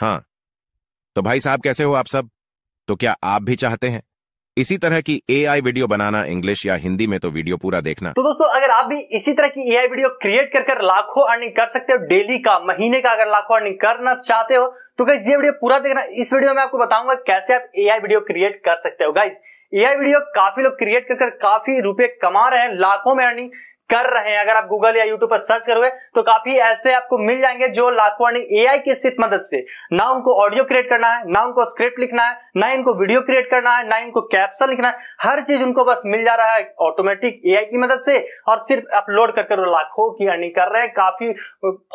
हाँ तो भाई साहब कैसे हो आप सब तो क्या आप भी चाहते हैं इसी तरह की एआई वीडियो बनाना इंग्लिश या हिंदी में तो वीडियो पूरा देखना तो दोस्तों अगर आप भी इसी तरह की एआई वीडियो क्रिएट कर कर लाखों अर्निंग कर सकते हो डेली का महीने का अगर लाखों अर्निंग करना चाहते हो तो गाइज ये वीडियो पूरा देखना इस वीडियो में आपको बताऊंगा कैसे आप आई वीडियो क्रिएट कर सकते हो गाइज आई वीडियो काफी लोग क्रिएट कर, कर काफी रुपए कमा रहे हैं लाखों में अर्निंग कर रहे हैं अगर आप गूगल या यूट्यूब पर सर्च करोगे तो काफी ऐसे आपको मिल जाएंगे जो लाखवाणी एआई की सिर्फ मदद से ना उनको ऑडियो क्रिएट करना है ना उनको स्क्रिप्ट लिखना है ना इनको वीडियो क्रिएट करना है ना इनको कैप्शन लिखना है हर चीज उनको बस मिल जा रहा है ऑटोमेटिक एआई की मदद से और सिर्फ अपलोड कर लाखों की अर्निंग कर रहे हैं काफी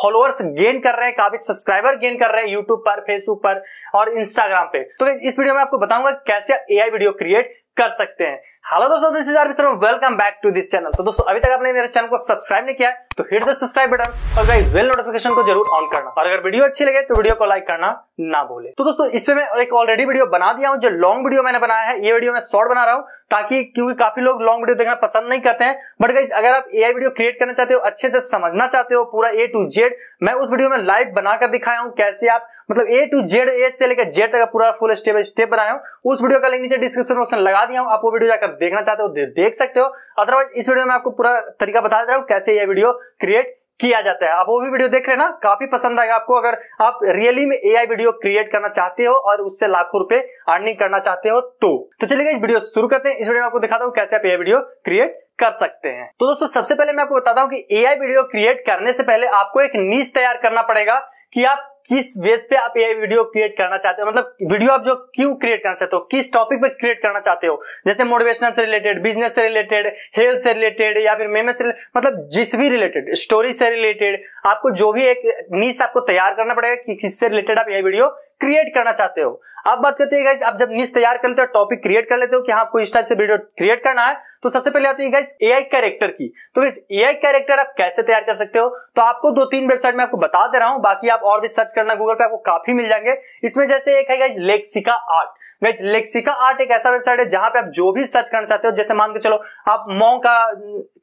फॉलोअर्स गेन कर रहे हैं काफी सब्सक्राइबर गेन कर रहे हैं यूट्यूब पर फेसबुक पर और इंस्टाग्राम पे तो इस वीडियो में आपको बताऊंगा कैसे आप वीडियो क्रिएट कर सकते हैं हेलो दोस्तों this is welcome back to this channel तो दोस्तों अभी तक आपने मेरे चैनल को सब्सक्राइब नहीं किया है तो हिट द सब्सक्राइब बटन और गाइस बेल नोटिफिकेशन को जरूर ऑन करना और अगर वीडियो अच्छी लगे तो वीडियो को लाइक करना ना भूले तो दोस्तों इस पे मैं एक ऑलरेडी वीडियो बना दिया हूँ जो लॉन्ग वीडियो मैंने बनाया है ये वीडियो मैं शॉर्ट बना रहा हूँ ताकि क्योंकि काफी लोग लॉन्ग वीडियो देखना पसंद नहीं करते हैं बट गाइज अगर आप ए वीडियो क्रिएट करना चाहते हो अच्छे से समझना चाहते हो पूरा ए टू जेड मैं उस वीडियो में लाइव बनाकर दिखाया हूँ कैसे आप मतलब ए टू जेड ए से लेकर जेड तक पूरा फुल स्टेप स्टेप बनाया हूँ उस वीडियो का लिंक नीचे डिस्क्रिप्शन बॉक्स में लगा दिया हूँ आप वो वीडियो जाकर देखना चाहते हो देख सकते हो अदरवाइज इस वीडियो में आपको पूरा तरीका बता दे रहा हूँ कैसे यह वीडियो क्रिएट किया जाता है आप वो भी वीडियो देख लेना काफी पसंद आएगा आपको अगर आप रियली में एआई वीडियो क्रिएट करना चाहते हो और उससे लाखों रुपए अर्निंग करना चाहते हो तो तो चलिए इस वीडियो शुरू करते हैं इस वीडियो में आपको दिखाता हूँ कैसे आप एआई वीडियो क्रिएट कर सकते हैं तो दोस्तों सबसे पहले मैं आपको बताता हूँ कि ए वीडियो क्रिएट करने से पहले आपको एक नीच तैयार करना पड़ेगा कि आप किस बेस पे आप ये वीडियो क्रिएट करना चाहते हो मतलब वीडियो आप जो क्यों क्रिएट करना चाहते हो किस टॉपिक पे क्रिएट करना चाहते हो जैसे मोटिवेशनल से रिलेटेड बिजनेस से रिलेटेड हेल्थ से रिलेटेड या फिर मेमे से मतलब जिस भी रिलेटेड स्टोरी से रिलेटेड आपको जो भी एक नीस आपको तैयार करना पड़ेगा कि किससे रिलेटेड आप ये वीडियो क्रिएट करना चाहते हो अब बात करते हैं आप जब नीच तैयार कर लेते हो टॉपिक क्रिएट कर लेते हो कि आपको हाँ, इस टाइप से वीडियो क्रिएट करना है तो सबसे पहले आती है ए आई कैरेक्टर की तो ए आई कैरेक्टर आप कैसे तैयार कर सकते हो तो आपको दो तीन वेबसाइट में आपको बता दे रहा हूं बाकी आप और भी सर्च सर्च करना गूगल पे आपको काफी मिल जाएंगे इसमें जैसे एक है Lexica art guys Lexica art एक ऐसा वेबसाइट है जहां पे आप जो भी सर्च करना चाहते हो जैसे मान के चलो आप मॉन्ग का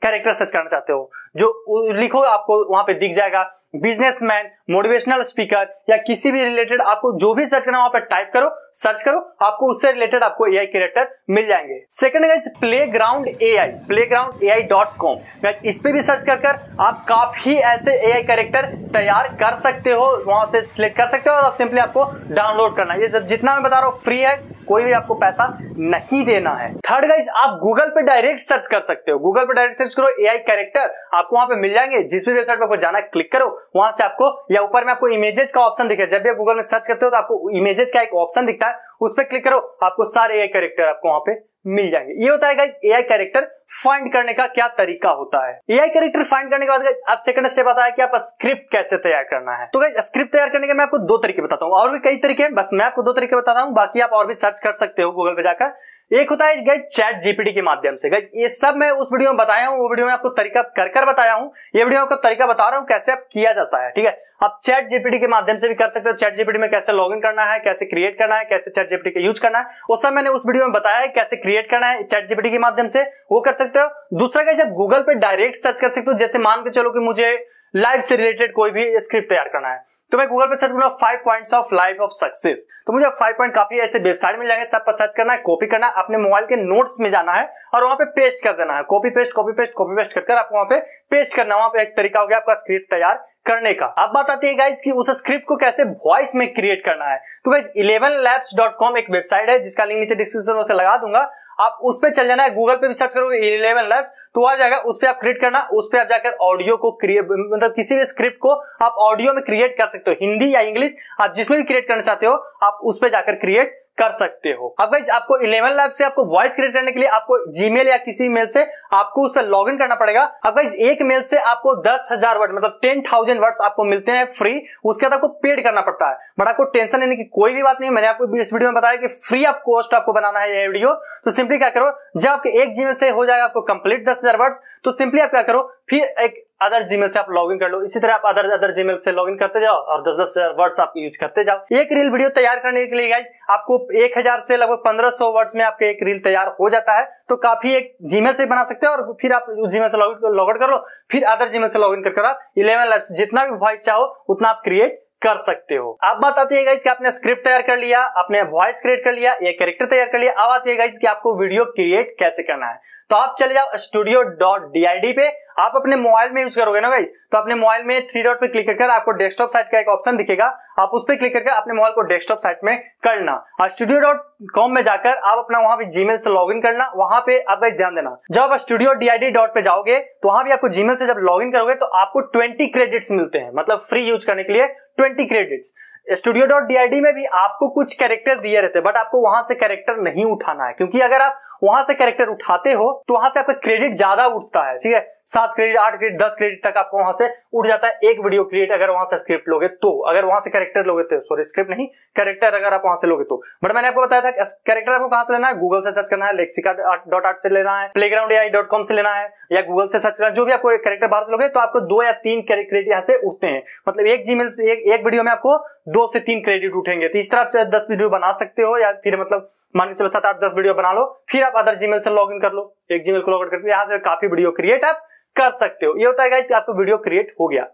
कैरेक्टर सर्च करना चाहते हो जो लिखो आपको वहां पे दिख जाएगा बिजनेसमैन मोटिवेशनल स्पीकर या किसी भी रिलेटेड आपको जो भी सर्च करना वहां पर टाइप करो सर्च करो आपको उससे रिलेटेड आपको एआई कैरेक्टर मिल जाएंगे सेकंड है Playground A I Playground A I dot com इस पर भी सर्च कर कर आप काफी ऐसे ए आई कैरेक्टर तैयार कर सकते हो वहां से सिलेक्ट कर सकते हो और सिंपली आपको डाउनलोड करना ये सब जितना मैं बता रहा हूँ फ्री है कोई भी आपको पैसा नहीं देना है थर्ड गाइज आप गूगल पे डायरेक्ट सर्च कर सकते हो गूगल पे डायरेक्ट सर्च करो ए आई कैरेक्टर आपको वहां पे मिल जाएंगे जिस भी वेबसाइट पर आपको जाना है क्लिक करो वहां से आपको या ऊपर में आपको इमेजेस का ऑप्शन दिखेगा जब भी आप गूगल में सर्च करते हो तो आपको इमेजेस का एक ऑप्शन दिखता है उस पर क्लिक करो आपको सारे ए आई कैरेक्टर आपको वहां पे मिल जाएंगे ये होता है guys A I character find करने का क्या तरीका होता है एआई कैरेक्टर फाइंड करने के बाद आप सेकंड स्टेप आता है कि आप स्क्रिप्ट कैसे तैयार करना है तो स्क्रिप्ट तैयार करने के मैं आपको दो तरीके बताता हूँ और भी कई तरीके हैं बस मैं आपको दो तरीके बताता हूँ बाकी आप और भी सर्च कर सकते हो गूगल पे जाकर एक होता है गई चैट जीपीटी के माध्यम से गई ये सब मैं उस वीडियो में बताया हूँ वो वीडियो में आपको तरीका कर कर बताया हूँ ये वीडियो आपको तरीका बता रहा हूँ कैसे आप किया जाता है ठीक है आप चैट जीपीटी के माध्यम से भी कर सकते हो चैट जीपीटी में कैसे लॉग इन करना है कैसे क्रिएट करना है कैसे चैट जीपीटी का यूज करना है वो सब मैंने उस वीडियो में बताया है कैसे क्रिएट करना है चैट जीपीटी के माध्यम से वो कर सकते हो दूसरा क्या जब गूगल पे डायरेक्ट सर्च कर सकते हो जैसे मान के चलो कि मुझे लाइफ से रिलेटेड कोई भी स्क्रिप्ट तैयार करना है तो मैं गूगल पे सर्च करूंगा five points of life of success तो मुझे फाइव पॉइंट काफी ऐसे वेबसाइट मिल जाएंगे सब पर सर्च करना है कॉपी करना है अपने मोबाइल के नोट्स में जाना है और वहां पे पेस्ट कर देना है copy paste copy paste copy paste कर आपको वहां पे पेस्ट करना है वहां पे एक तरीका हो गया आपका स्क्रिप्ट तैयार करने का अब बात आती है गाइज कि उस स्क्रिप्ट को कैसे वॉइस में क्रिएट करना है तो guys ElevenLabs dot com एक वेबसाइट है जिसका लिंक नीचे डिस्क्रिप्शन में लगा दूंगा आप उस पर चल जाना है गूगल पे भी सर्च करोगे इलेवन लैब्स तो आ जाएगा उस पर आप क्रिएट करना उस पर आप जाकर ऑडियो को क्रिएट मतलब किसी भी स्क्रिप्ट को आप ऑडियो में क्रिएट कर सकते हो हिंदी या इंग्लिश आप जिसमें भी क्रिएट करना चाहते हो आप उस पर जाकर क्रिएट कर सकते हो अब गाइज आपको इलेवन लैब से आपको वॉइस क्रिएट करने के लिए आपको जीमेल या किसी मेल से आपको उस पर लॉग इन करना पड़ेगा अब गाइज एक मेल से आपको दस हजार वर्ड मतलब टेन थाउजेंड वर्ड आपको मिलते हैं फ्री उसके बाद आपको पेड करना पड़ता है बट आपको टेंशन लेने की कोई भी बात नहीं मैंने आपको इस वीडियो में बताया कि फ्री आप कॉस्ट आपको बनाना है यह वीडियो तो सिंपली क्या करो जब आपके एक जीमेल से हो जाएगा आपको कंप्लीट दस हजार वर्ड तो सिंपली आप क्या करो फिर एक अदर जीमेल से आप लॉग इन कर लो इसी तरह आप अदर अदर जीमेल से लॉग इन करते जाओ और दस दस वर्ड्स आप यूज करते जाओ एक रील वीडियो तैयार करने के लिए गाइज आपको एक हजार से लगभग पंद्रह सौ वर्ड्स में आपके एक रील तैयार हो जाता है तो काफी एक जीमेल से बना सकते हो और फिर आप जीमेल से लॉग आउट कर लो फिर अदर जीमेल से लॉग इन कर आप इलेवन जितना भी वॉइस चाहो उतना आप क्रिएट कर सकते हो आप बात आती है कि आपने स्क्रिप्ट तैयार कर लिया आपने वॉइस क्रिएट कर लिया या कैरेक्टर तैयार कर लिया अब आती है कि आपको वीडियो क्रिएट कैसे करना है तो आप चले जाओ स्टूडियो डॉट डी पे आप अपने मोबाइल में यूज करोगे ना गाइज तो अपने मोबाइल में थ्री डॉट पे क्लिक करके आपको डेस्कटॉप साइट का एक ऑप्शन दिखेगा आप उस पर क्लिक करके अपने मोबाइल को डेस्कटॉप साइट में करना और स्टूडियो डॉट कॉम में जाकर आप अपना वहां पे जीमेल से लॉग इन करना वहां पे आप गाइज ध्यान देना जब आप स्टूडियो डीआईडी डॉट पे जाओगे तो वहां भी आपको जीमेल से जब लॉग इन करोगे तो आपको ट्वेंटी क्रेडिट्स मिलते हैं मतलब फ्री यूज करने के लिए twenty credits studio dot D में भी आपको कुछ कैरेक्टर दिए रहते हैं बट आपको वहां से कैरेक्टर नहीं उठाना है क्योंकि अगर आप वहां से कैरेक्टर उठाते हो तो वहां से आपका क्रेडिट ज्यादा उठता है ठीक है सात क्रेडिट आठ क्रेडिट दस क्रेडिट तक आपको वहां से उठ जाता है एक वीडियो क्रिएट अगर वहां से स्क्रिप्ट लोगे तो अगर वहां से कैरेक्टर लोगे तो सॉरी स्क्रिप्ट नहीं कैरेक्टर अगर आप वहां से लोगे तो बट मैंने आपको बताया था कैरेक्टर आपको कहां से लेना है गूगल से सर्च करना है लेक्सिका डॉट आर्ट से लेना है Playground AI dot com से लेना है या गूगल से सर्च करना जो भी आपको कैरेक्टर बाहर से लोगे तो आपको दो या तीन क्रेडिट यहाँ से उठते हैं मतलब एक जीमेल से एक, एक वीडियो में आपको दो से तीन क्रेडिट उठेंगे तो इस तरह आप दस वीडियो बना सकते हो या फिर मतलब मान के चलो सात आठ दस वीडियो बना लो फिर आप अदर जीमेल से लॉग इन कर लो एक जीमेल को लॉगआउट करके यहां से काफी वीडियो क्रिएट आप कर सकते हो ये होता है गाइज आपको वीडियो क्रिएट हो गया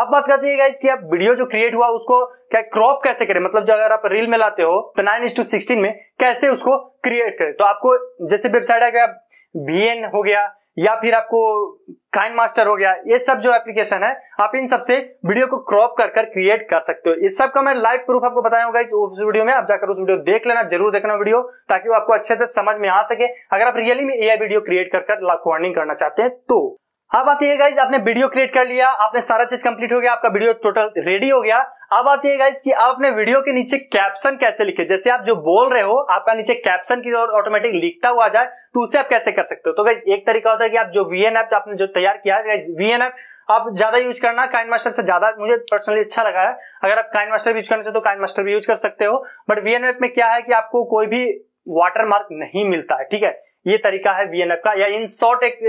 आप बात करते हैं गाइज कि आप वीडियो जो क्रिएट हुआ उसको क्या क्रॉप कैसे करें मतलब जो अगर आप रील में लाते हो तो नाइन इंस टू सिक्सटीन में कैसे उसको क्रिएट करें तो आपको जैसे वेबसाइट है आप बी हो गया या फिर आपको काइन मास्टर हो गया ये सब जो एप्लीकेशन है आप इन सब से वीडियो को क्रॉप कर कर क्रिएट कर सकते हो इस सब का मैं लाइव प्रूफ आपको बताया होगा उस वीडियो में आप जाकर उस वीडियो देख लेना जरूर देखना वीडियो ताकि वो आपको अच्छे से समझ में आ सके अगर आप रियली में एआई वीडियो क्रिएट कर कर लाख अर्निंग करना चाहते हैं तो अब आती है गाइज आपने वीडियो क्रिएट कर लिया आपने सारा चीज कंप्लीट हो गया आपका वीडियो टोटल रेडी हो गया अब आती है गाइज कि आप अपने वीडियो के नीचे कैप्शन कैसे लिखे जैसे आप जो बोल रहे हो आपका नीचे कैप्शन की ओर ऑटोमेटिक लिखता हुआ जाए तो उसे आप कैसे कर सकते हो तो गाइज एक तरीका होता है कि आप जो वी एन आपने जो तैयार किया है वी एन आप ज्यादा यूज करना काइन मास्टर से ज्यादा मुझे पर्सनली अच्छा लगा है अगर आप काइन मास्टर भी यूज करना चाहते हो तो काइन मास्टर भी यूज कर सकते हो बट वी ऐप में क्या है कि आपको कोई भी वाटर मार्क नहीं मिलता है ठीक है ये तरीका है वीएनएफ का या इन शॉर्ट एक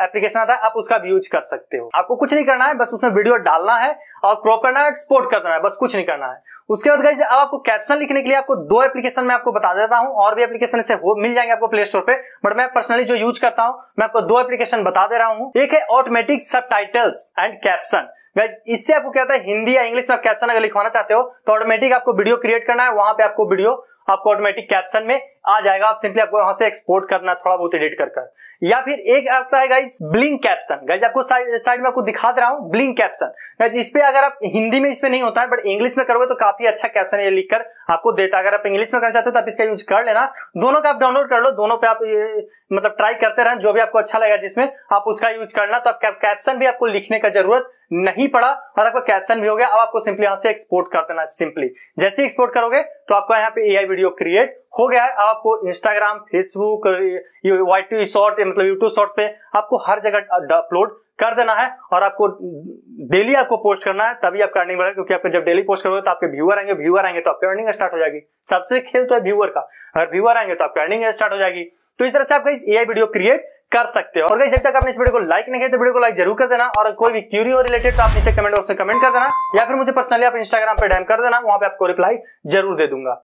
एप्लीकेशन आता है आप उसका भी यूज कर सकते हो आपको कुछ नहीं करना है बस उसमें वीडियो डालना है और क्रॉप करना है एक्सपोर्ट करना है बस कुछ नहीं करना है उसके बाद गाइज अब आपको कैप्शन लिखने के लिए आपको दो एप्लीकेशन में आपको बता देता हूँ और भी एप्लीकेशन से हो मिल जाएंगे आपको प्ले स्टोर पे बट मैं पर्सनली जो यूज करता हूँ मैं आपको दो एप्लीकेशन बता दे रहा हूँ एक है ऑटोमेटिक सब टाइटल्स एंड कैप्शन गाइज इससे आपको क्या होता है हिंदी या इंग्लिश में आप कैप्शन अगर लिखवाना चाहते हो तो ऑटोमेटिक आपको वीडियो क्रिएट करना है वहां पे आपको वीडियो आपको ऑटोमेटिक कैप्शन में आ जाएगा आप सिंपली आपको वहां से एक्सपोर्ट करना थोड़ा बहुत एडिट कर कर या फिर एक आता है गाइज ब्लिंक कैप्शन गाइज आपको साइड में आपको दिखा दे रहा हूँ ब्लिंक कैप्शन गाइज इस पे अगर आप हिंदी में इसमें नहीं होता है बट इंग्लिश में करोगे तो काफी अच्छा कैप्शन ये लिखकर आपको देता है अगर आप इंग्लिश में करना चाहते हो तो आप इसका यूज कर लेना दोनों का आप डाउनलोड कर लो दोनों पे आप मतलब ट्राई करते रहें जो भी आपको अच्छा लगेगा जिसमें आप उसका यूज करना तो आप कैप्शन भी आपको लिखने का जरूरत नहीं पड़ा और आपका कैप्शन भी हो गया अब आपको सिंपली यहां से एक्सपोर्ट कर देना सिंपली जैसे एक्सपोर्ट करोगे तो आपका यहाँ पे एआई वीडियो क्रिएट हो गया है अब आपको इंस्टाग्राम फेसबुक व्हाइट शॉर्ट मतलब यूट्यूब शॉर्ट्स पे आपको हर जगह अपलोड कर देना है और आपको डेली आपको पोस्ट करना है तभी आपका अर्निंग बढ़ेगा क्योंकि आपको जब डेली पोस्ट करोगे तो आपके व्यूअर आएंगे व्यूअर आएंगे तो आपकी अर्निंग स्टार्ट हो जाएगी सबसे खेल तो है व्यूअर का अगर व्यूअर आएंगे तो आपकी अर्निंग स्टार्ट हो जाएगी तो इस तरह से आप कहीं ए वीडियो क्रिएट कर सकते हो और कहीं जब तक आपने इस वीडियो को लाइक नहीं किया तो वीडियो को लाइक जरूर कर देना और कोई भी क्यूरी और रिलेटेड तो आप नीचे कमेंट बॉक्स में कमेंट कर देना या फिर मुझे पर्सनली आप इंस्टाग्राम पे डैम कर देना वहां पे आपको रिप्लाई जरूर दे दूंगा